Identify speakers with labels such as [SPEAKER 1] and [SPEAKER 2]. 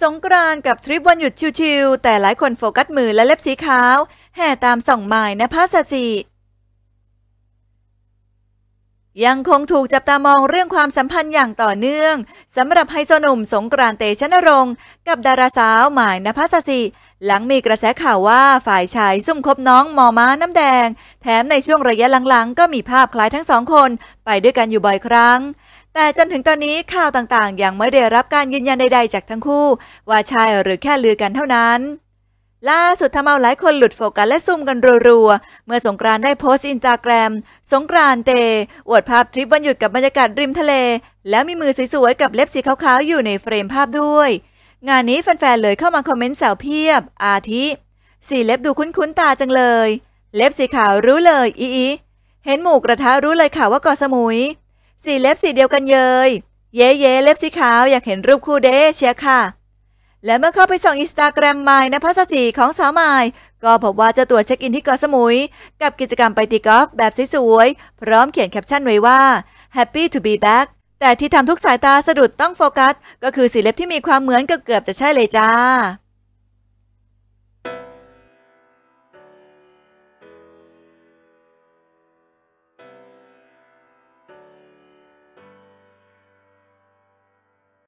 [SPEAKER 1] สงกรานกับทริปวันหยุดชิวๆแต่หลายคนโฟกัสมือและเล็บสีขาว แห่ตามส่องไม้นะพาสสียังคงถูกจับตามองเรื่องความสัมพันธ์อย่างต่อเนื่องสำหรับไฮโซหนุ่มสงกรานเตชนรงค์ กับดาราสาวหมายนภัสสิ หลังมีกระแสข่าวว่าฝ่ายชายซุ่มคบน้องมอม้าน้ำแดง แถมในช่วงระยะหลังๆก็มีภาพคล้ายทั้งสองคนไปด้วยกันอยู่บ่อยครั้ง แต่จนถึงตอนนี้ข่าวต่างๆยังไม่ได้รับการยืนยันใดๆจากทั้งคู่ ว่าชายหรือแค่ลือกันเท่านั้นล่าสุดทำเอาหลายคนหลุดโฟกัสและซุ่มกันรัวๆ เมื่อสงกรานได้โพสต์อินสตาแกรมสงกรานเต อวดภาพทริปวันหยุดกับบรรยากาศริมทะเล แล้วมีมือสวยๆ กับเล็บสีขาวๆอยู่ในเฟรมภาพด้วย งานนี้แฟนๆเลยเข้ามาคอมเมนต์สาวเพียบ อาทิสีเล็บดูคุ้นๆตาจังเลย เล็บสีขาวรู้เลยอีอีเห็นหมูกระทะรู้เลยค่ะว่าก่อสมุยสีเล็บสีเดียวกันเยยเย้เย้เล็บสีขาวอยากเห็นรูปคู่เด้เชียค่ะและเมื่อเข้าไปส่องอินสตาแกรมมายนภัสสีของสาวมายก็พบว่าเจ้าตัวเช็คอินที่เกาะสมุย กับกิจกรรมไปตีกอล์ฟแบบสวยๆพร้อมเขียนแคปชั่นไว้ว่า happy to be back แต่ที่ทำทุกสายตาสะดุดต้องโฟกัส ก็คือสีเล็บที่มีความเหมือนเกือบจะใช่เลยจ้า